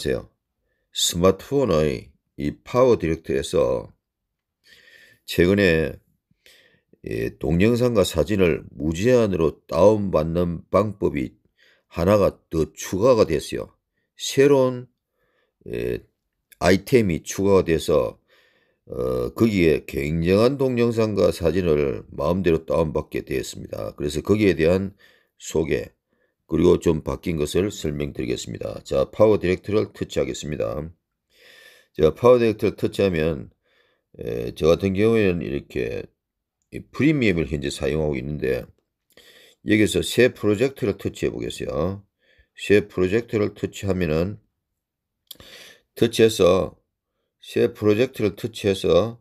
안녕하세요. 스마트폰의 이 파워 디렉트에서 최근에 동영상과 사진을 무제한으로 다운받는 방법이 하나가 더 추가가 됐어요. 새로운 아이템이 추가가 돼서 어, 거기에 굉장한 동영상과 사진을 마음대로 다운받게 되었습니다. 그래서 거기에 대한 소개 그리고 좀 바뀐 것을 설명드리겠습니다. 자, 파워 디렉터를 터치하겠습니다. 제가 파워 디렉터를 터치하면 에, 저 같은 경우에는 이렇게 프리미엄을 현재 사용하고 있는데 여기서 새 프로젝트를 터치해 보겠어요. 새 프로젝트를 터치하면은 터치해서 새 프로젝트를 터치해서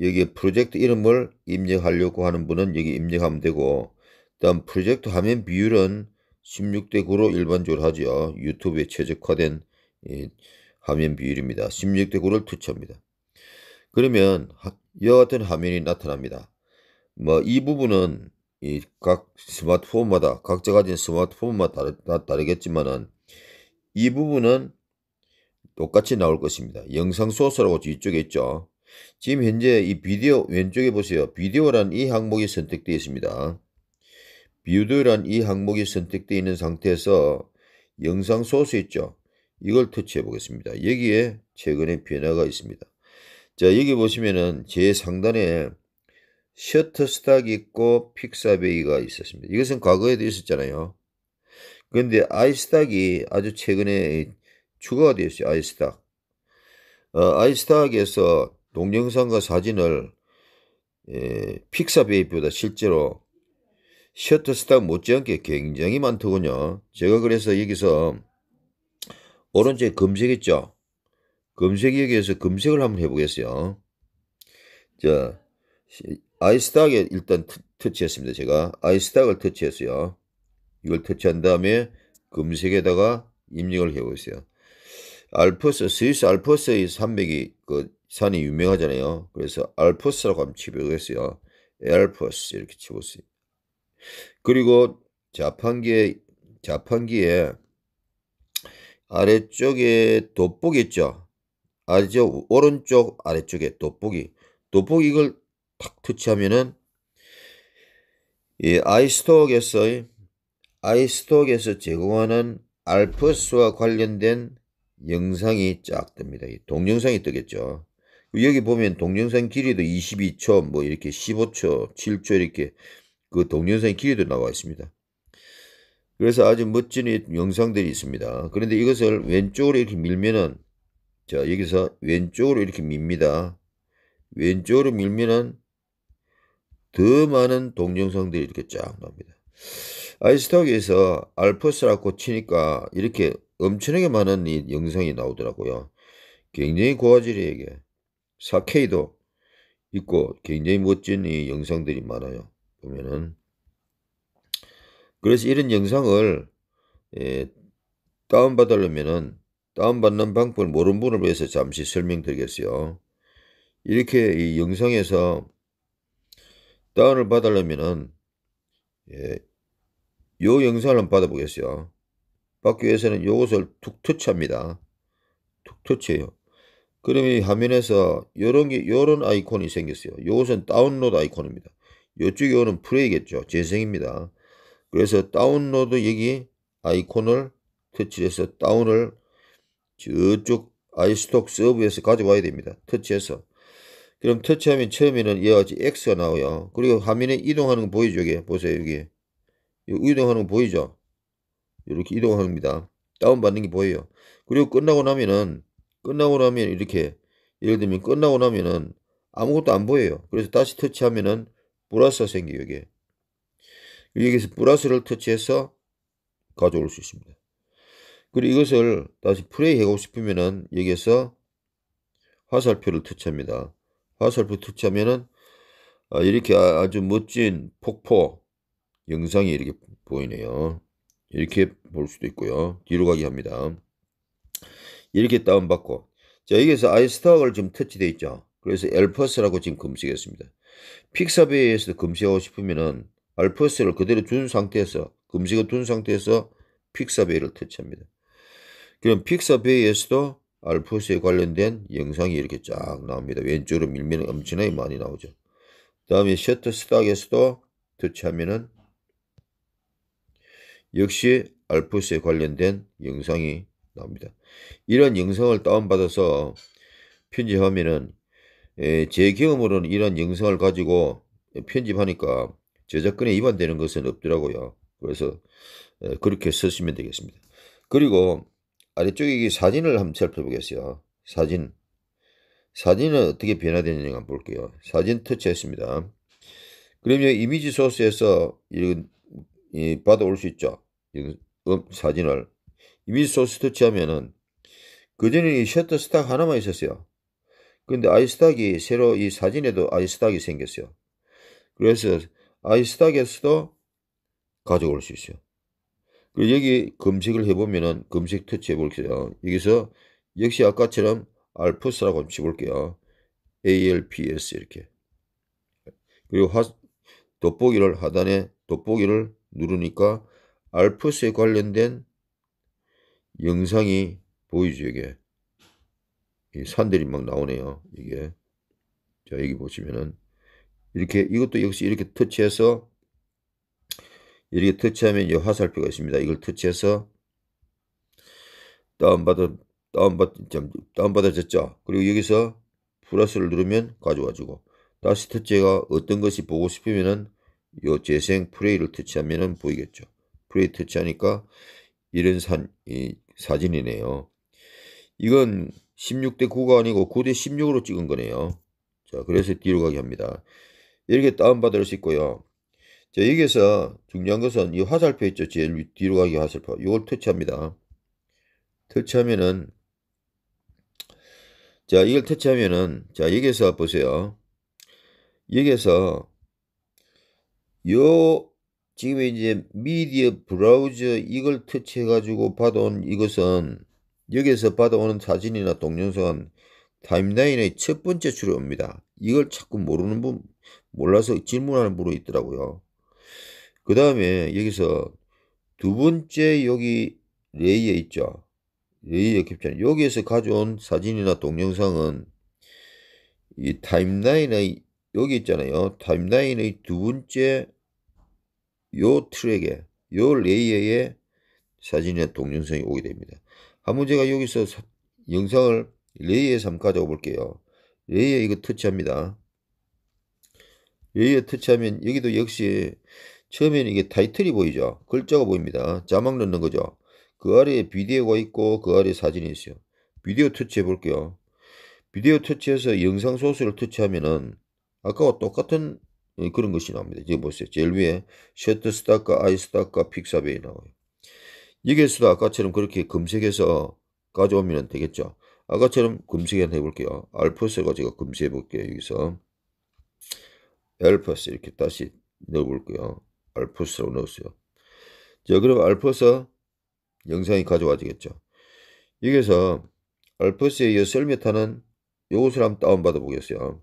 여기 프로젝트 이름을 입력하려고 하는 분은 여기 입력하면 되고 다음 프로젝트 화면 비율은 16대 9로 일반적으로 하죠. 유튜브에 최적화된 예, 화면 비율입니다. 16대 9를 투처합니다. 그러면 여와 같은 화면이 나타납니다. 뭐 이 부분은 이각 스마트폰마다 각자 가진 스마트폰마다 다르, 다르겠지만은 이 부분은 똑같이 나올 것입니다. 영상 소스라고 이쪽에 있죠. 지금 현재 이 비디오 왼쪽에 보세요. 비디오란이 항목이 선택되어 있습니다. 뷰드란 이 항목이 선택되어 있는 상태에서 영상 소스 있죠. 이걸 터치해 보겠습니다. 여기에 최근의 변화가 있습니다. 자 여기 보시면은 제 상단에 셔터스탁 있고 픽사베이가 있었습니다. 이것은 과거에도 있었잖아요. 그런데 아이스탁이 아주 최근에 추가가 되었어요. 아이스탁. 어, 아이스탁에서 동영상과 사진을 에, 픽사베이보다 실제로 셔터스탁 못지않게 굉장히 많더군요. 제가 그래서 여기서 오른쪽에 검색했죠. 검색 여기에서 검색을 한번 해보겠어요. 자, 아이스닥에 일단 터치했습니다. 제가 아이스닥을 터치했어요. 이걸 터치한 다음에 검색에다가 입력을 해보세요. 알프스, 스위스 알프스의 산맥이 그 산이 유명하잖아요. 그래서 알프스라고 한번 치보겠어요. 알프스 이렇게 치보세요. 그리고 자판기에 자판기에 아래쪽에 돋보기 있죠. 아래쪽 오른쪽 아래쪽에 돋보기. 돋보기 이걸 탁 터치하면은 이 아이스톡에서 아이스톡에서 제공하는 알프스와 관련된 영상이 쫙 뜹니다. 동영상이 뜨겠죠. 여기 보면 동영상 길이도 22초, 뭐 이렇게 15초, 7초 이렇게 그 동영상이 길게도 나와 있습니다. 그래서 아주 멋진 영상들이 있습니다. 그런데 이것을 왼쪽으로 이렇게 밀면은 자 여기서 왼쪽으로 이렇게 밉니다. 왼쪽으로 밀면은 더 많은 동영상들이 이렇게 쫙 나옵니다. 아이스톡에서 알프스라고 치니까 이렇게 엄청나게 많은 이 영상이 나오더라고요. 굉장히 고화질이에요. 4K도 있고 굉장히 멋진 이 영상들이 많아요. 보면은 그래서 이런 영상을 예, 다운받으려면은 다운받는 방법을 모르는 분을 위해서 잠시 설명드리겠어요. 이렇게 이 영상에서 다운을 받으려면은 예, 요 영상을 받아보겠어요. 받기 위해서는 요것을 툭 터치합니다. 툭 터치해요. 그러면 이 화면에서 요런 게 요런 아이콘이 생겼어요. 요것은 다운로드 아이콘입니다. 이쪽에 오는 플레이겠죠. 재생입니다. 그래서 다운로드 여기 아이콘을 터치해서 다운을 저쪽 아이스톡 서브에서 가져와야 됩니다. 터치해서. 그럼 터치하면 처음에는 이와 같이 X가 나오요. 그리고 화면에 이동하는 거 보이죠? 여기 보세요. 여기. 여기 이동하는 거 보이죠? 이렇게 이동합니다. 다운받는 게 보여요. 그리고 끝나고 나면은 끝나고 나면 이렇게 예를 들면 끝나고 나면은 아무것도 안 보여요. 그래서 다시 터치하면은 브라스가 생겨요 여기에 여기에서 브라스를 터치해서 가져올 수 있습니다 그리고 이것을 다시 플레이 해고 싶으면은 여기에서 화살표를 터치합니다 화살표 터치하면은 아, 이렇게 아, 아주 멋진 폭포 영상이 이렇게 보이네요 이렇게 볼 수도 있고요 뒤로 가게 합니다 이렇게 다운받고 자 여기에서 아이스타워를 지금 터치되어 있죠 그래서 엘퍼스라고 지금 검색했습니다 픽사베이에서도 금시하고 싶으면은 알프스를 그대로 둔 상태에서 금식을 둔 상태에서 픽사베이를 터치합니다. 그럼 픽사베이에서도 알프스에 관련된 영상이 이렇게 쫙 나옵니다. 왼쪽으로 밀면 엄청나게 많이 나오죠. 다음에 셔터스탁에서도 터치하면은 역시 알프스에 관련된 영상이 나옵니다. 이런 영상을 다운받아서 편집하면은 예, 제 경험으로는 이런 영상을 가지고 편집하니까 저작권에 위반되는 것은 없더라고요. 그래서 예, 그렇게 쓰시면 되겠습니다. 그리고 아래쪽에 사진을 한번 살펴보겠어요. 사진. 사진은 어떻게 변화되는지 한번 볼게요. 사진 터치했습니다. 그러면 이미지 소스에서 이 받아올 수 있죠. 음, 사진을. 이미지 소스 터치하면은 그전에 셔터 스탁 하나만 있었어요. 근데 아이스닥이 새로 이 사진에도 아이스닥이 생겼어요. 그래서 아이스닥에서도 가져올 수 있어요. 그리고 여기 검색을 해보면은 검색 터치 해볼게요. 여기서 역시 아까처럼 알프스라고 한 쳐볼게요. ALPS 이렇게. 그리고 하, 돋보기를 하단에 돋보기를 누르니까 알프스에 관련된 영상이 보이죠 이게. 이 산들이 막 나오네요. 이게. 자, 여기 보시면은 이렇게 이것도 역시 이렇게 터치해서 이렇게 터치하면 이 화살표가 있습니다. 이걸 터치해서 다운받아 다운받 다운받아졌죠. 그리고 여기서 플러스를 누르면 가져와주고 다시 터치가 어떤 것이 보고 싶으면은 요 재생 프레이를 터치하면은 보이겠죠. 프레이 터치하니까 이런 산, 이 사진이네요. 이건 16대 9가 아니고 9대 16으로 찍은 거네요. 자, 그래서 뒤로 가게 합니다. 이렇게 다운받을 수 있고요. 자, 여기에서 중요한 것은 이 화살표 있죠. 제일 뒤로 가기 화살표. 이걸 터치합니다. 터치하면은 자, 이걸 터치하면은 자, 여기에서 보세요. 여기에서 요 지금 이제 미디어 브라우저 이걸 터치해 가지고 받아 이것은 여기에서 받아오는 사진이나 동영상은 타임라인의 첫 번째 줄에 옵니다 이걸 자꾸 모르는 분, 몰라서 질문하는 분이 있더라고요. 그 다음에 여기서 두 번째 여기 레이에 있죠. 레이어 캡처. 여기에서 가져온 사진이나 동영상은 이 타임라인의 여기 있잖아요. 타임라인의 두 번째 요 트랙에 요 레이어에 사진이나 동영상이 오게 됩니다. 한번 아, 제가 여기서 영상을 레이에서 가져 볼게요. 레이에 이거 터치합니다. 레이에 터치하면 여기도 역시 처음에는 이게 타이틀이 보이죠. 글자가 보입니다. 자막 넣는 거죠. 그 아래에 비디오가 있고 그 아래에 사진이 있어요. 비디오 터치해 볼게요. 비디오 터치해서 영상 소스를 터치하면은 아까와 똑같은 어, 그런 것이 나옵니다. 이제 보세요. 제일 위에 셔터 스타카, 아이 스타카, 픽사베이 나와요. 여기에서도 아까처럼 그렇게 검색해서 가져오면 되겠죠. 아까처럼 검색 한번 해볼게요. 알프스 가 제가 검색해 볼게요. 여기서 알프스 이렇게 다시 넣어볼게요. 알프스로 넣었어요. 자 그럼 알프스 영상이 가져와지겠죠. 여기서 알프스에 이어 썰메타는 이것을 한번 다운받아 보겠어요.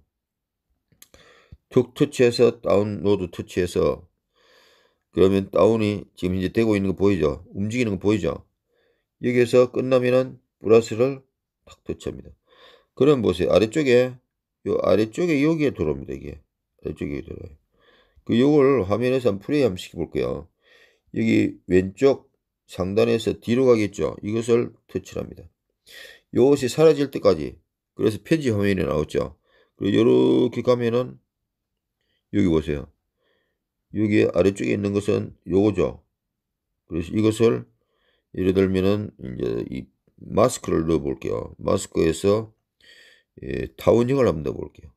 툭 터치해서 다운로드 터치해서 그러면 다운이 지금 이제 되고 있는 거 보이죠? 움직이는 거 보이죠? 여기에서 끝나면은 플러스를 탁 터치합니다. 그럼 보세요. 아래쪽에 요 아래쪽에 여기에 들어옵니다. 이게 아래쪽에 들어와요. 그 요걸 화면에서 한 플레이 한번 시켜볼게요. 여기 왼쪽 상단에서 뒤로 가겠죠. 이것을 터치를 합니다. 요것이 사라질 때까지 그래서 편지 화면이 나오죠 그리고 이렇게 가면은 여기 보세요. 여기 아래쪽에 있는 것은 요거죠. 그래서 이것을 예를 들면은 이제 이 마스크를 넣어 볼게요. 마스크에서 예, 타원형을 한번 넣어 볼게요.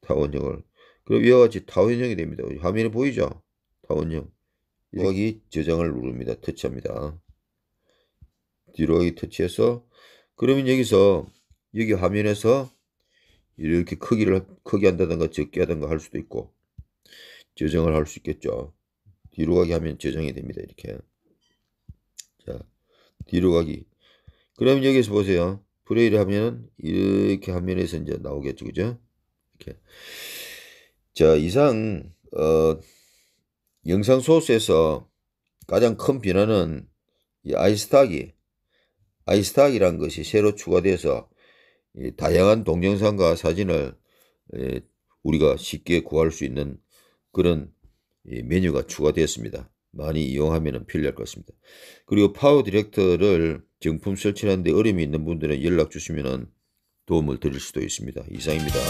타원형을. 그럼 이와 같이 타원형이 됩니다. 화면에 보이죠? 타원형. 여기 저장을 누릅니다. 터치합니다. 뒤로 가 터치해서 그러면 여기서 여기 화면에서 이렇게 크기를 크게 한다든가 적게 하든가 할 수도 있고 재정을 할 수 있겠죠. 뒤로 가기 하면 재정이 됩니다. 이렇게. 자, 뒤로 가기. 그럼 여기서 보세요. 플레이를 하면 은 이렇게 화면에서 이제 나오겠죠. 그죠? 이렇게. 자, 이상 어, 영상 소스에서 가장 큰 변화는 이 아이스탁이 아이스탁이란 것이 새로 추가돼서 다양한 동영상과 사진을 예, 우리가 쉽게 구할 수 있는 그런 예, 메뉴가 추가되었습니다. 많이 이용하면 편리할 것같습니다 그리고 파워 디렉터를 정품 설치하는데 어려움이 있는 분들은 연락 주시면 도움을 드릴 수도 있습니다. 이상입니다.